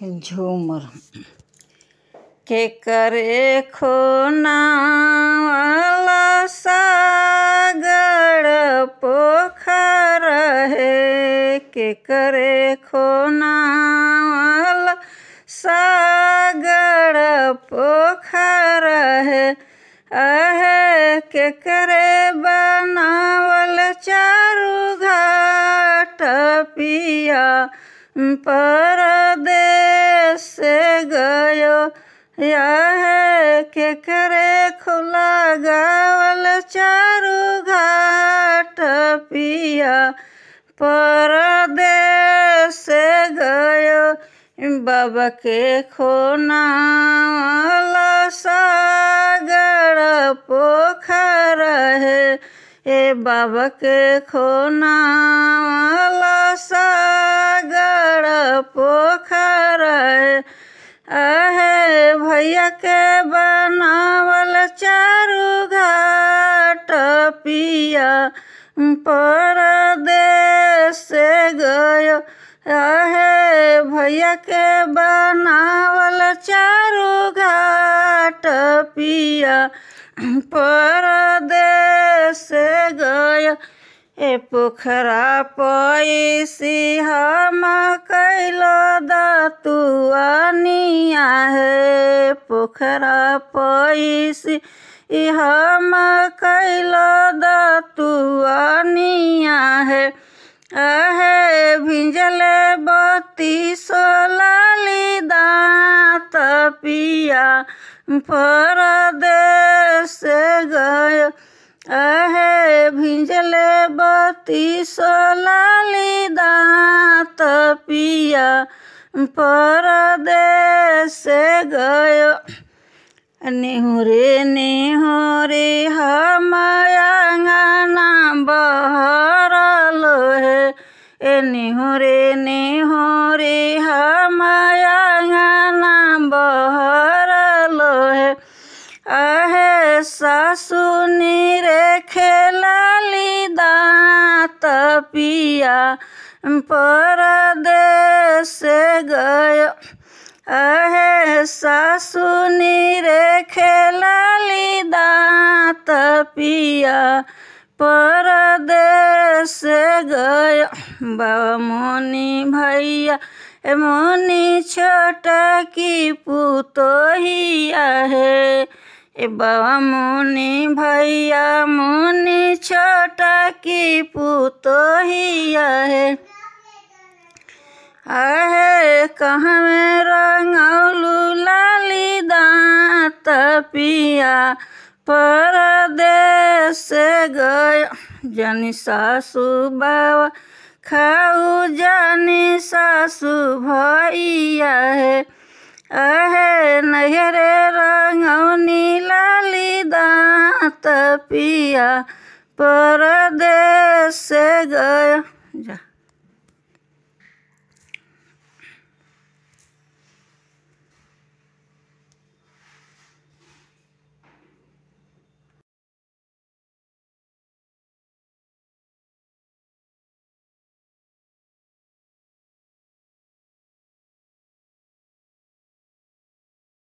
झूमर के करे खोना वाला सागर पोखर है के करे खोना वाला सागर पोखर है अह के करे बनावल चारू घाट पिया परदेश गयो यह के करे खुला गावल चारू घाट पिया परदेश गयो बाबा के खोना सागर पोखर है ए बाबा के खोना पोखर है भैया के बनावल चारू घाट पिया पर से गयो है भैया के बनावल चारु घाट पिया पर से गया पोखरा पैसी हम कैलो दतुआनिया है पोखरा पैसी हम कैलो दतुआनिया है अहे भिंजल बत्ती सोलाली दात पिया परदेश गय अहे भिंजल पति सलालिदा तपिया परदेश गय निहुरे निहुरे हमाया दिया परदेश गय अहे सासुनी रे खेलाली दात पिया परदेश से बाबा मोनी भैया मोनी छोट की पुतोहिया है ए बाबा मुनि भैया मुनि छोटा की पुतोहिया आहे अहे कहाँ में रंगलू लाली दांत पिया परदेश गए जनी सासू बाबा खाऊ जनी सासू भैया है अहे नहर pia para descer ganha. Já.